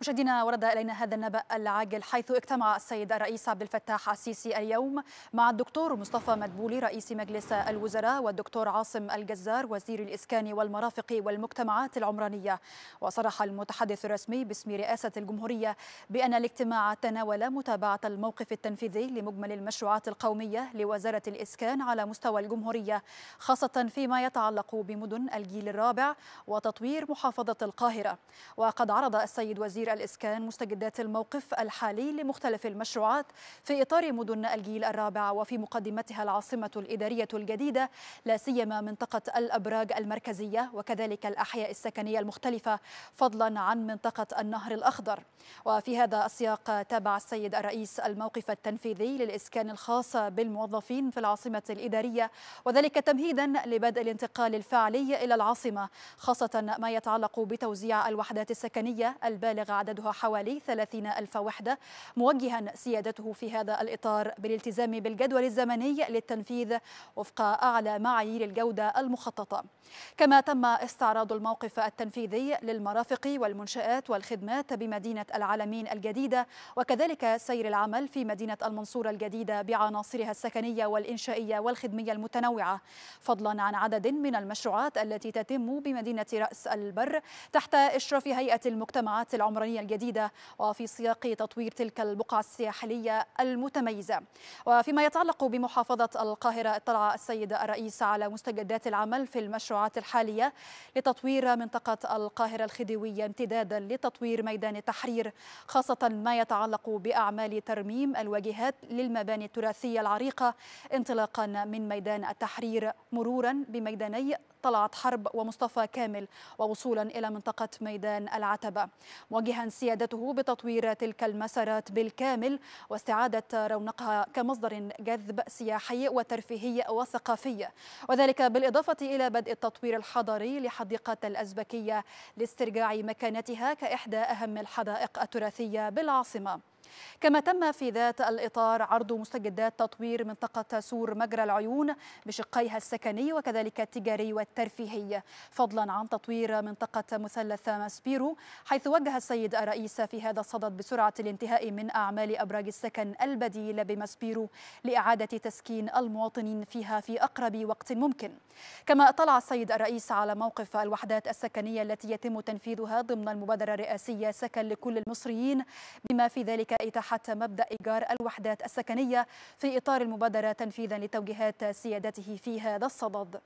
مشاهدينا ورد الينا هذا النبأ العاجل حيث اجتمع السيد الرئيس عبد الفتاح السيسي اليوم مع الدكتور مصطفى مدبولي رئيس مجلس الوزراء والدكتور عاصم الجزار وزير الاسكان والمرافق والمجتمعات العمرانيه وصرح المتحدث الرسمي باسم رئاسه الجمهوريه بان الاجتماع تناول متابعه الموقف التنفيذي لمجمل المشروعات القوميه لوزاره الاسكان على مستوى الجمهوريه خاصه فيما يتعلق بمدن الجيل الرابع وتطوير محافظه القاهره وقد عرض السيد وزير تطوير الإسكان مستجدات الموقف الحالي لمختلف المشروعات في إطار مدن الجيل الرابع وفي مقدمتها العاصمة الإدارية الجديدة لا سيما منطقة الأبراج المركزية وكذلك الأحياء السكنية المختلفة فضلا عن منطقة النهر الأخضر وفي هذا السياق تابع السيد الرئيس الموقف التنفيذي للإسكان الخاص بالموظفين في العاصمة الإدارية وذلك تمهيدا لبدء الانتقال الفعلي إلى العاصمة خاصة ما يتعلق بتوزيع الوحدات السكنية البالغة عددها حوالي 30 ألف وحدة موجها سيادته في هذا الإطار بالالتزام بالجدول الزمني للتنفيذ وفق أعلى معايير الجودة المخططة كما تم استعراض الموقف التنفيذي للمرافق والمنشآت والخدمات بمدينة العالمين الجديدة وكذلك سير العمل في مدينة المنصورة الجديدة بعناصرها السكنية والإنشائية والخدمية المتنوعة فضلا عن عدد من المشروعات التي تتم بمدينة رأس البر تحت إشراف هيئة المجتمعات العمرية القانونية الجديدة وفي سياق تطوير تلك البقعة الساحلية المتميزة وفيما يتعلق بمحافظة القاهرة اطلع السيد الرئيس على مستجدات العمل في المشروعات الحالية لتطوير منطقة القاهرة الخديوية امتدادا لتطوير ميدان التحرير خاصة ما يتعلق بأعمال ترميم الواجهات للمباني التراثية العريقة انطلاقا من ميدان التحرير مرورا بميداني طلعت حرب ومصطفى كامل ووصولا إلى منطقة ميدان العتبة موجها سيادته بتطوير تلك المسارات بالكامل واستعادة رونقها كمصدر جذب سياحي وترفيهي وثقافي وذلك بالإضافة إلى بدء التطوير الحضري لحديقة الأزبكية لاسترجاع مكانتها كإحدى أهم الحدائق التراثية بالعاصمة كما تم في ذات الإطار عرض مستجدات تطوير منطقة سور مجرى العيون بشقيها السكني وكذلك التجاري والترفيهي فضلا عن تطوير منطقة مثلث ماسبيرو حيث وجه السيد الرئيس في هذا الصدد بسرعة الانتهاء من أعمال أبراج السكن البديل بماسبيرو لإعادة تسكين المواطنين فيها في أقرب وقت ممكن كما أطلع السيد الرئيس على موقف الوحدات السكنية التي يتم تنفيذها ضمن المبادرة الرئاسية سكن لكل المصريين بما في ذلك إتاحة مبدأ إيجار الوحدات السكنية في إطار المبادرة تنفيذا لتوجيهات سيادته في هذا الصدد